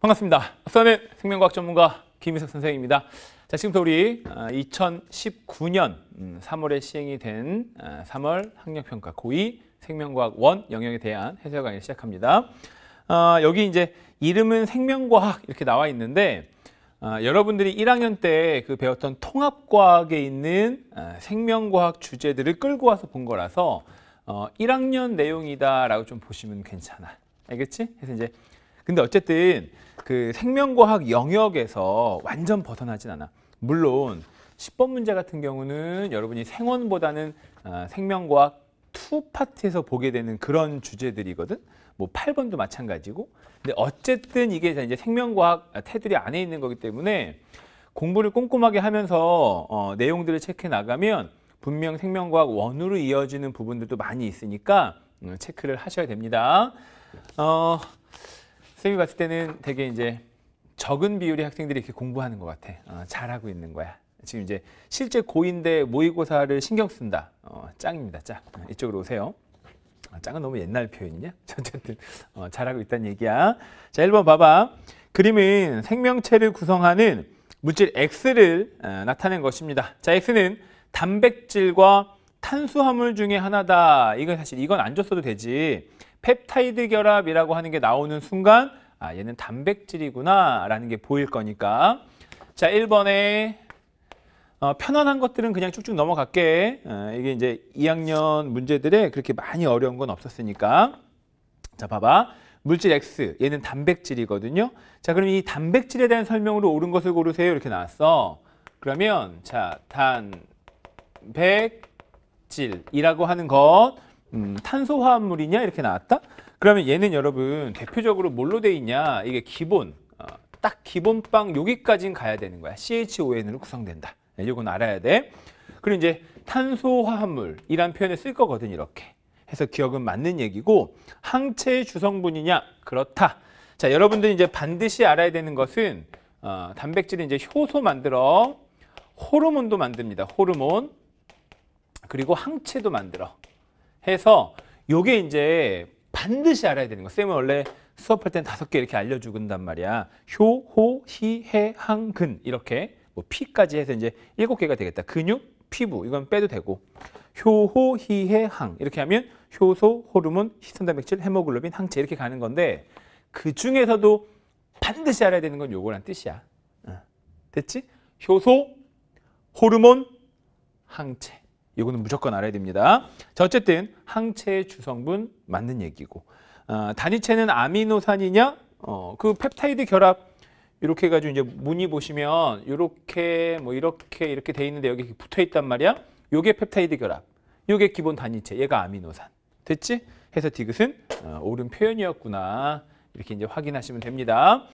반갑습니다. 썸의 생명과학 전문가 김희석 선생입니다. 자, 지금부터 우리 2019년 아, 3월에 음, 시행이 된 3월 아, 학력평가 고2 생명과학 원 영역에 대한 해설 강의 시작합니다. 어, 여기 이제 이름은 생명과학 이렇게 나와 있는데 어, 여러분들이 1학년 때 그 배웠던 통합과학에 있는 어, 생명과학 주제들을 끌고 와서 본 거라서 어, 1학년 내용이다라고 좀 보시면 괜찮아. 알겠지? 그래서 이제 근데 어쨌든 그 생명과학 영역에서 완전 벗어나진 않아. 물론 10번 문제 같은 경우는 여러분이 생원보다는 아, 생명과학 투 파트에서 보게 되는 그런 주제들이거든. 뭐 8번도 마찬가지고. 근데 어쨌든 이게 이제 생명과학 테두리 안에 있는 거기 때문에 공부를 꼼꼼하게 하면서 어, 내용들을 체크해 나가면 분명 생명과학 원으로 이어지는 부분들도 많이 있으니까 음, 체크를 하셔야 됩니다. 어, 선생님이 봤을 때는 되게 이제 적은 비율의 학생들이 이렇게 공부하는 것 같아. 어, 잘하고 있는 거야. 지금 이제 실제 고인데 모의고사를 신경 쓴다. 어, 짱입니다. 짱. 어, 이쪽으로 오세요. 아, 짱은 너무 옛날 표현이냐? 어쨌든 어, 잘하고 있다는 얘기야. 자, 1번 봐봐. 그림은 생명체를 구성하는 물질 X를 어, 나타낸 것입니다. 자, X는 단백질과 탄수화물 중에 하나다. 이건 사실 이건 안 줬어도 되지. 펩타이드 결합이라고 하는 게 나오는 순간 아 얘는 단백질이구나 라는 게 보일 거니까 자 1번에 어, 편안한 것들은 그냥 쭉쭉 넘어갈게 어, 이게 이제 2학년 문제들에 그렇게 많이 어려운 건 없었으니까 자 봐봐 물질 X 얘는 단백질이거든요 자 그럼 이 단백질에 대한 설명으로 옳은 것을 고르세요 이렇게 나왔어 그러면 자 단백 질이라고 하는 건 음, 탄소화합물이냐 이렇게 나왔다? 그러면 얘는 여러분 대표적으로 뭘로 돼 있냐? 이게 기본 어, 딱 기본빵 여기까지는 가야 되는 거야. CHON으로 구성된다. 네, 이건 알아야 돼. 그리고 이제 탄소화합물이란 표현을 쓸 거거든 이렇게. 해서 기억은 맞는 얘기고 항체의 주성분이냐? 그렇다. 자 여러분들 이제 반드시 알아야 되는 것은 어, 단백질은 이제 효소 만들어 호르몬도 만듭니다. 호르몬. 그리고 항체도 만들어 해서 요게 이제 반드시 알아야 되는 거. 쌤은 원래 수업할 땐 다섯 개 이렇게 알려주근단 말이야. 효, 호, 희, 해, 항, 근 이렇게 뭐 피까지 해서 이제 일곱 개가 되겠다. 근육, 피부 이건 빼도 되고 효, 호, 희, 해, 항 이렇게 하면 효소, 호르몬, 히스타단백질, 헤모글로빈, 항체 이렇게 가는 건데 그 중에서도 반드시 알아야 되는 건 요거란 뜻이야. 됐지? 효소, 호르몬, 항체. 이거는 무조건 알아야 됩니다. 자, 어쨌든 항체 주성분 맞는 얘기고 어, 단위체는 아미노산이냐? 어, 그 펩타이드 결합 이렇게 해가지고 이제 문의 보시면 이렇게 뭐 이렇게 이렇게 돼 있는데 여기 붙어 있단 말이야. 요게 펩타이드 결합. 요게 기본 단위체. 얘가 아미노산. 됐지? 해서 디귿은 어, 옳은 표현이었구나. 이렇게 이제 확인하시면 됩니다.